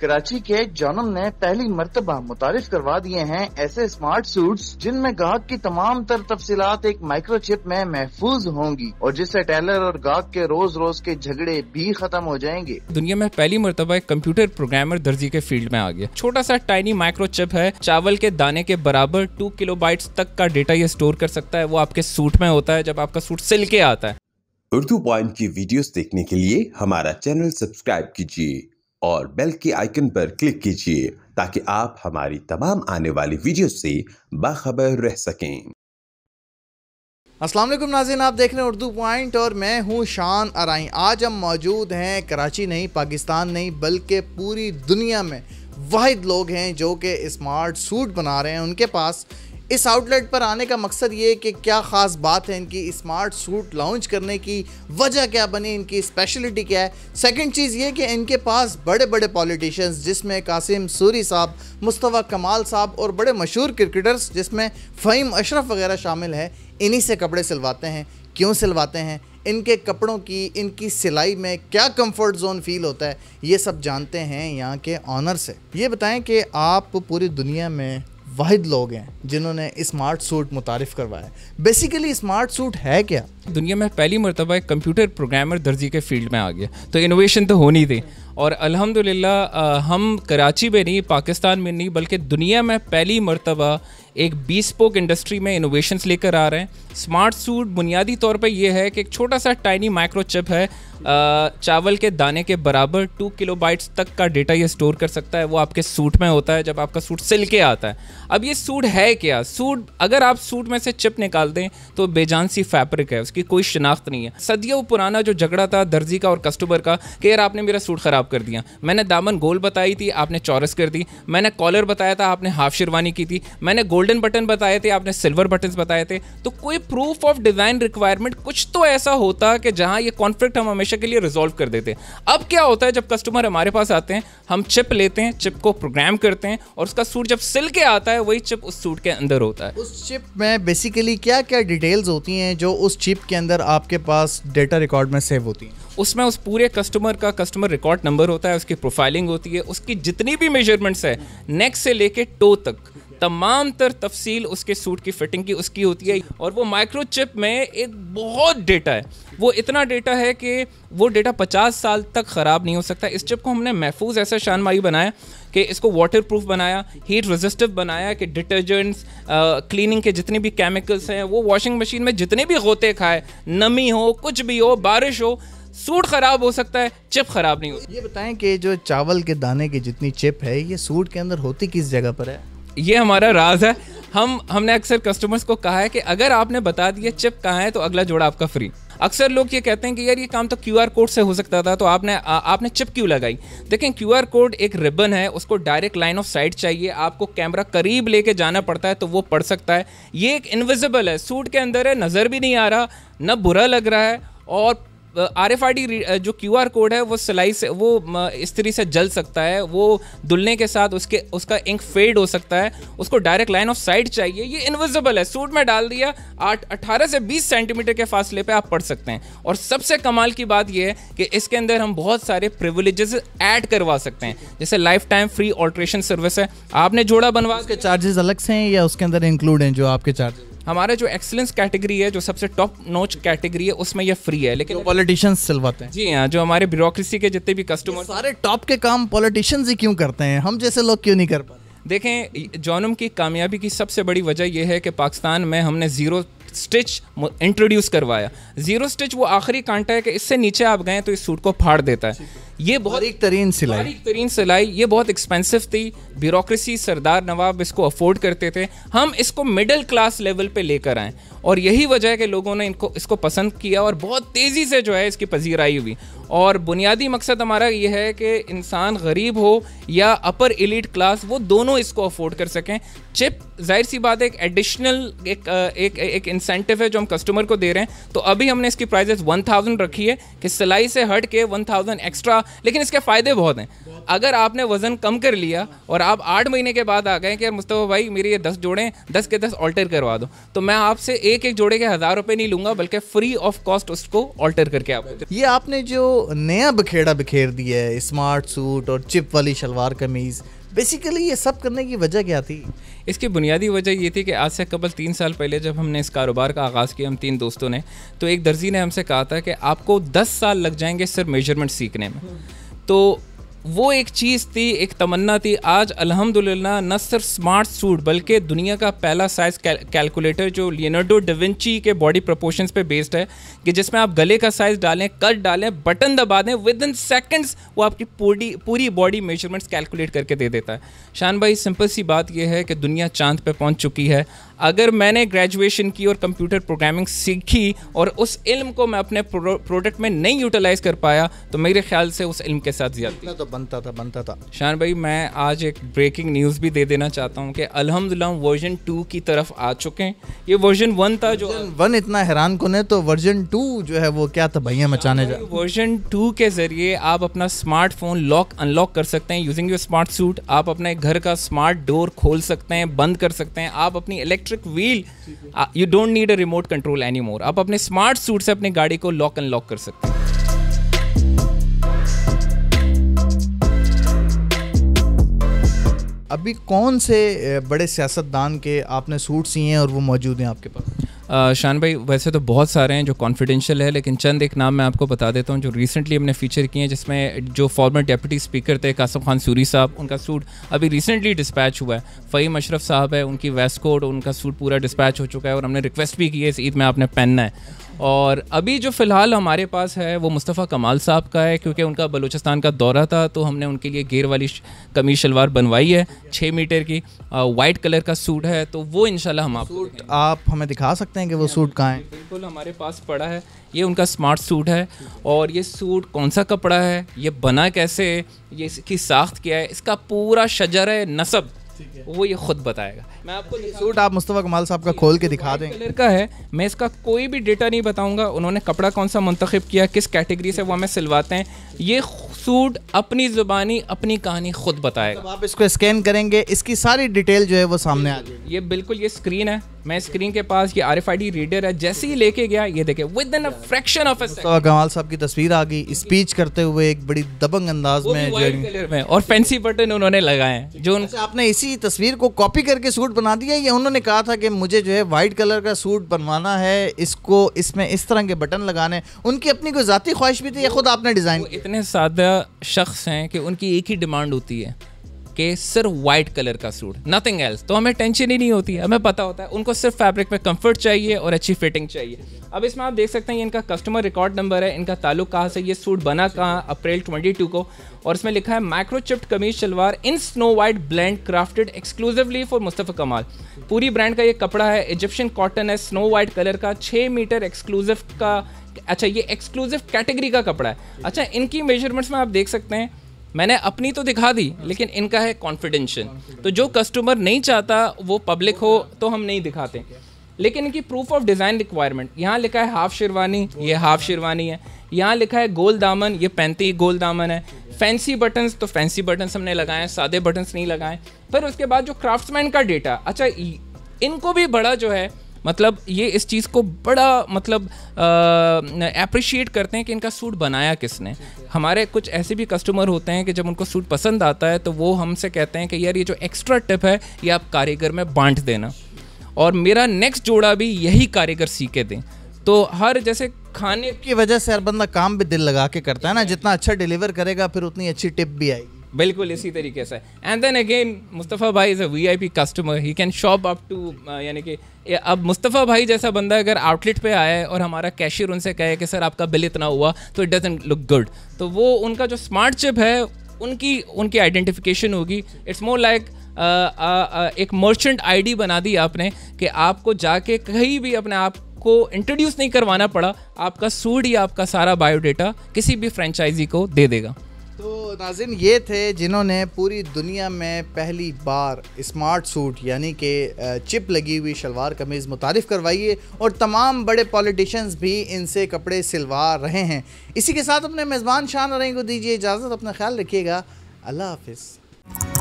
कराची के जॉनम ने पहली मरतबा मुतारफ करवा दिए हैं ऐसे स्मार्ट सूट जिनमें गाहक की तमाम तर तफसीत एक माइक्रोचिप में महफूज होंगी और जिससे टेलर और गाहक के रोज रोज के झगड़े भी खत्म हो जाएंगे दुनिया में पहली मरतबा एक कंप्यूटर प्रोग्रामर दर्जी के फील्ड में आ गया छोटा सा टाइनी माइक्रोचिप है चावल के दाने के बराबर टू किलो तक का डेटा ये स्टोर कर सकता है वो आपके सूट में होता है जब आपका सूट सिल के आता है उर्दू पॉइंट की वीडियोस देखने के लिए हमारा चैनल सब्सक्राइब कीजिए और बेल के आइकन पर क्लिक कीजिए ताकि आप हमारी तमाम आने वाली वीडियो से बाखबर रह सकें असलम नाजिन आप देख रहे हैं उर्दू पॉइंट और मैं हूँ शान अराई आज हम मौजूद हैं कराची नहीं पाकिस्तान नहीं बल्कि पूरी दुनिया में वाहिद लोग हैं जो कि स्मार्ट सूट बना रहे हैं उनके पास इस आउटलेट पर आने का मकसद ये कि क्या ख़ास बात है इनकी स्मार्ट सूट लॉन्च करने की वजह क्या बनी इनकी स्पेशलिटी क्या है सेकंड चीज़ ये कि इनके पास बड़े बड़े पॉलिटिशियंस जिसमें कासिम सूरी साहब मुस्तफ़ा कमाल साहब और बड़े मशहूर क्रिकेटर्स जिसमें फ़हीम अशरफ वगैरह शामिल हैं इन्हीं से कपड़े सिलवाते हैं क्यों सिलवाते हैं इनके कपड़ों की इनकी सिलाई में क्या कंफर्ट जोन फील होता है ये सब जानते हैं यहाँ के ऑनर से ये बताएं कि आप पूरी दुनिया में वाहिद लोग हैं जिन्होंने स्मार्ट सूट मुतारफ़ करवाया बेसिकली स्मार्ट सूट है क्या दुनिया में पहली मरतबा एक कंप्यूटर प्रोग्रामर दर्जी के फील्ड में आ गया तो इनोवेशन तो होनी थी और अल्हम्दुलिल्लाह हम कराची में नहीं पाकिस्तान में नहीं बल्कि दुनिया में पहली मरतबा एक बीसपोक इंडस्ट्री में इनोवेशंस लेकर आ रहे हैं स्मार्ट सूट बुनियादी तौर पर यह है कि एक छोटा सा टाइनी माइक्रोचिप है चावल के दाने के बराबर टू किलो बाइट्स तक का डेटा ये स्टोर कर सकता है वो आपके सूट में होता है जब आपका सूट सिल के आता है अब ये सूट है क्या सूट अगर आप सूट में से चिप निकाल दें तो बेजान सी फैब्रिक है उसकी कोई शिनाख्त नहीं है सदियों पुराना जो झगड़ा था दर्जी का और कस्टमर का कि यार आपने मेरा सूट ख़राब ख़राब कर दिया मैंने दामन गोल बताई थी आपने चौरस कर दी मैंने कॉलर बताया था आपने हाफ शेरवानी की थी मैंने गोल्डन बटन बताए थे आपने सिल्वर बटन बताए थे तो कोई प्रूफ ऑफ डिज़ाइन रिक्वायरमेंट कुछ तो ऐसा होता कि जहां ये कॉन्फ्लिक्ट हम हमेशा के लिए रिजोल्व कर देते अब क्या होता है जब कस्टमर हमारे पास आते हैं हम चिप लेते हैं चिप को प्रोग्राम करते हैं और उसका सूट जब सिल के आता है वही चिप उस सूट के अंदर होता है उस चिप में बेसिकली क्या क्या डिटेल्स होती हैं जो उस चिप के अंदर आपके पास डेटा रिकॉर्ड में सेव होती हैं उसमें उस पूरे कस्टमर का कस्टमर रिकॉर्ड नंबर नंबर होता है उसकी प्रोफाइलिंग होती है उसकी जितनी भी मेजरमेंट्स है नेक से लेके टो तक तमाम तर तफसील उसके सूट की फिटिंग की उसकी होती है और वो माइक्रोचिप में एक बहुत डेटा है वो इतना डेटा है कि वो डेटा 50 साल तक ख़राब नहीं हो सकता इस चिप को हमने महफूज ऐसा शानमाही बनाया कि इसको वाटर प्रूफ बनाया हीट रेजिस्टिव बनाया कि डिटर्जेंट्स क्लीनिंग के जितने भी केमिकल्स हैं वो वॉशिंग मशीन में जितने भी गोते खाए नमी हो कुछ भी हो बारिश हो सूट खराब हो सकता है चिप खराब नहीं होती ये बताएं कि जो चावल के दाने की जितनी चिप है ये सूट के अंदर होती किस जगह पर है ये हमारा राज है हम हमने अक्सर कस्टमर्स को कहा है कि अगर आपने बता दिया चिप कहाँ है तो अगला जोड़ा आपका फ्री अक्सर लोग ये कहते हैं कि यार ये काम तो क्यू कोड से हो सकता था तो आपने आ, आपने चिप क्यों लगाई देखें क्यू कोड एक रिबन है उसको डायरेक्ट लाइन ऑफ साइट चाहिए आपको कैमरा करीब लेके जाना पड़ता है तो वो पड़ सकता है ये एक इनविजिबल है सूट के अंदर है नज़र भी नहीं आ रहा ना बुरा लग रहा है और आर एफ जो क्यू आर कोड है वो सिलाई से वो इस्त्री से जल सकता है वो धुलने के साथ उसके उसका इंक फेड हो सकता है उसको डायरेक्ट लाइन ऑफ साइट चाहिए ये इनविजिबल है सूट में डाल दिया आठ अट्ठारह से बीस सेंटीमीटर के फासले पे आप पढ़ सकते हैं और सबसे कमाल की बात यह है कि इसके अंदर हम बहुत सारे प्रिविलेजेस ऐड करवा सकते हैं जैसे life time free alteration service है आपने जोड़ा बनवा के चार्जेस अलग से हैं या उसके अंदर इंक्लूड हैं जो आपके चार्जेस हमारा जो एक्सेलेंस कैटेगरी है जो सबसे टॉप नोच कैटेगरी है उसमें ये फ्री है लेकिन पॉलिटिशियन सिलवाते हैं जी हाँ जो हमारे ब्यूरोक्रेसी के जितने भी कस्टमर सारे टॉप के काम पॉलिटिशियंस ही क्यों करते हैं हम जैसे लोग क्यों नहीं कर पाते देखें जॉनम की कामयाबी की सबसे बड़ी वजह यह है कि पाकिस्तान में हमने ज़ीरो स्टिच इंट्रोड्यूस करवाया जीरो स्टिच वो आखिरी कांटा है कि इससे नीचे आप गए तो इस सूट को फाड़ देता है ये बहुत एक तरीन सिलाई एक तरीन सिलाई ये बहुत एक्सपेंसिव थी ब्यूरोक्रेसी सरदार नवाब इसको अफोर्ड करते थे हम इसको मिडिल क्लास लेवल पे लेकर आए और यही वजह है कि लोगों ने इनको इसको पसंद किया और बहुत तेज़ी से जो है इसकी पजीराई हुई और बुनियादी मकसद हमारा ये है कि इंसान गरीब हो या अपर एलिट क्लास वो दोनों इसको अफोर्ड कर सकें चिप जाहिर सी बात है एक एडिशनल एक एक एक इंसेंटिव है जो हम कस्टमर को दे रहे हैं तो अभी हमने इसकी प्राइजेस वन थाउजेंड रखी है कि सिलाई से हट के वन थाउजेंड एक्स्ट्रा लेकिन इसके फ़ायदे बहुत हैं अगर आपने वज़न कम कर लिया और आप आठ महीने के बाद आ गए कि मुस्तफ़ा भाई मेरी ये दस जोड़े दस के दस ऑल्टर करवा दो तो मैं आपसे एक एक जोड़े के हज़ार रुपये नहीं लूँगा बल्कि फ्री ऑफ कॉस्ट उसको ऑल्टर करके आप ये आपने जो नया बखेड़ा बिखेर दिया है स्मार्ट सूट और चिप वाली शलवार कमीज़ बेसिकली ये सब करने की वजह क्या थी इसकी बुनियादी वजह ये थी कि आज से कबल तीन साल पहले जब हमने इस कारोबार का आगाज़ किया हम तीन दोस्तों ने तो एक दर्जी ने हमसे कहा था कि आपको दस साल लग जाएंगे सिर्फ मेजरमेंट सीखने में तो वो एक चीज़ थी एक तमन्ना थी आज अल्हम्दुलिल्लाह न सिर्फ स्मार्ट सूट बल्कि दुनिया का पहला साइज़ कैलकुलेटर जो लियोनार्डो डिविंची के बॉडी प्रपोर्शंस पे बेस्ड है कि जिसमें आप गले का साइज़ डालें कट डालें बटन दबा दें विद इन सेकेंड्स वो आपकी पूरी पूरी बॉडी मेजरमेंट्स कैलकुलेट करके दे देता है शान भाई सिंपल सी बात यह है कि दुनिया चांद पर पहुँच चुकी है अगर मैंने ग्रेजुएशन की और कंप्यूटर प्रोग्रामिंग सीखी और उस इल्म को मैं अपने प्रोडक्ट में नहीं यूटिलाइज़ कर पाया तो मेरे ख्याल से उस इल्म के साथ ज़्यादा बनता था बनता था शान भाई मैं आज एक ब्रेकिंग न्यूज़ भी दे देना चाहता हूँ कि अलहमदिल्ला वर्जन टू की तरफ आ चुके हैं ये वर्जन वन था जो वन इतना हैरान कौन है तो वर्जन टू जो है वो क्या था भैया मचाने जा वर्जन टू के ज़रिए आप अपना स्मार्टफोन लॉक अनलॉक कर सकते हैं यूजिंग योर स्मार्ट सूट आप अपने घर का स्मार्ट डोर खोल सकते हैं बंद कर सकते हैं आप अपनी electric wheel you don't need a remote control any more आप अपने स्मार्ट सूट से अपनी गाड़ी को लॉक अनलॉक कर सकते हैं अभी कौन से बड़े सियासतदान के आपने सूट सिए हैं और वो मौजूद हैं आपके पास शान भाई वैसे तो बहुत सारे हैं जो कॉन्फिडेंशियल है लेकिन चंद एक नाम मैं आपको बता देता हूँ जो रिसेंटली हमने फीचर किए हैं जिसमें जो फॉर्मर डेप्यूटी स्पीकर थे कासम खान सूरी साहब उनका सूट अभी रिसेंटली डिस्पैच हुआ है फ़हीम अशरफ साहब है उनकी वेस्ट कोड उनका सूट पूरा डिस्पैच हो चुका है और हमने रिक्वेस्ट भी की है इस ईद में आपने पहनना है और अभी जो फ़िलहाल हमारे पास है वो मुस्तफ़ा कमाल साहब का है क्योंकि उनका बलूचिस्तान का दौरा था तो हमने उनके लिए गेर वाली कमी शलवार बनवाई है छः मीटर की वाइट कलर का सूट है तो वो इन हम आप सूट आप हमें दिखा सकते हैं कि वो सूट कहाँ है बिल्कुल हमारे पास पड़ा है ये उनका स्मार्ट सूट है और ये सूट कौन सा कपड़ा है ये बना कैसे ये इसकी साख्त क्या है इसका पूरा शजर है नसब वो ये खुद बताएगा मैं आपको सूट आप मुस्तफ़ा कमाल साहब का खोल के दिखा दें कलर का है मैं इसका कोई भी डेटा नहीं बताऊंगा उन्होंने कपड़ा कौन सा मंतखब किया किस कैटेगरी से वो हमें सिलवाते हैं ये सूट अपनी ज़ुबानी अपनी कहानी खुद बताएगा आप इसको स्कैन करेंगे इसकी सारी डिटेल जो है वो सामने आ जाएगी ये बिल्कुल ये स्क्रीन है मैं स्क्रीन के पास ये R F I D reader है जैसे ही लेके गया ये देखे विद इन फ्रैक्शन ऑफ तो साहब की तस्वीर आ गई स्पीच करते हुए एक बड़ी दबंग अंदाज में, में और फैंसी बटन उन्होंने लगाए हैं जो उन... अच्छा, आपने इसी तस्वीर को कॉपी करके सूट बना दिया या उन्होंने कहा था कि मुझे जो है वाइट कलर का सूट बनवाना है इसको इसमें इस तरह के बटन लगाने उनकी अपनी कोई ज़ाती ख्वाहिश भी थी या खुद आपने डिज़ाइन इतने सादा शख्स हैं कि उनकी एक ही डिमांड होती है के सिर्फ व्हाइट कलर का सूट नथिंग एल्स तो हमें टेंशन ही नहीं होती हमें पता होता है उनको सिर्फ फैब्रिक में कंफर्ट चाहिए और अच्छी फिटिंग चाहिए अब इसमें आप देख सकते हैं ये इनका कस्टमर रिकॉर्ड नंबर है इनका ताल्लुक कहाँ से ये सूट बना कहाँ अप्रैल टू को और इसमें लिखा है microchipped kameez shalwar in snow white blend crafted exclusively for Mustafa Kamal पूरी ब्रांड का ये कपड़ा है इजिप्शियन कॉटन है स्नो वाइट कलर का छः मीटर एक्सक्लूसिव का अच्छा ये एक्सक्लूसिव कैटेगरी का कपड़ा है अच्छा इनकी मेजरमेंट्स में आप देख सकते हैं मैंने अपनी तो दिखा दी लेकिन इनका है कॉन्फिडेंशियल तो जो कस्टमर नहीं चाहता वो पब्लिक हो तो हम नहीं दिखाते लेकिन इनकी प्रूफ ऑफ डिज़ाइन रिक्वायरमेंट यहाँ लिखा है हाफ शेरवानी ये हाफ शेरवानी है यहाँ लिखा है गोल दामन ये पैंती गोल दामन है फैंसी बटन्स तो फैंसी बटन्स हमने लगाए हैं सादे बटन्स नहीं लगाए फिर उसके बाद जो क्राफ्ट्समैन का डेटा अच्छा इनको भी बड़ा जो है मतलब ये इस चीज़ को बड़ा मतलब अप्रिशिएट करते हैं कि इनका सूट बनाया किसने हमारे कुछ ऐसे भी कस्टमर होते हैं कि जब उनको सूट पसंद आता है तो वो हमसे कहते हैं कि यार ये जो एक्स्ट्रा टिप है ये आप कारीगर में बांट देना और मेरा नेक्स्ट जोड़ा भी यही कारीगर सीखे दें तो हर जैसे खाने की वजह से हर बंदा काम भी दिल लगा के करता है ना जितना अच्छा डिलीवर करेगा फिर उतनी अच्छी टिप भी आएगी बिल्कुल इसी तरीके से एंड देन अगेन मुस्तफ़ा भाई is a VIP customer he can shop up to यानी कि अब मुस्तफ़ा भाई जैसा बंदा अगर आउटलेट पे आया है और हमारा कैशियर उनसे कहे कि सर आपका बिल इतना हुआ तो इट डजेंट लुक गुड तो वो उनका जो स्मार्ट चिप है उनकी उनकी आइडेंटिफिकेशन होगी इट्स मोर लाइक एक मर्चेंट आईडी बना दी आपने कि आपको जाके कहीं भी अपने आप को इंट्रोड्यूस नहीं करवाना पड़ा आपका सूट या आपका सारा बायोडाटा किसी भी फ्रेंचाइजी को दे देगा तो नाजिन ये थे जिन्होंने पूरी दुनिया में पहली बार स्मार्ट सूट यानी कि चिप लगी हुई शलवार कमीज़ मुतारफ़ करवाई है और तमाम बड़े पॉलिटिशियंस भी इनसे कपड़े सिलवा रहे हैं इसी के साथ अपने मेज़बान शान रही को दीजिए इजाज़त अपना ख्याल रखिएगा अल्लाह हाफिज़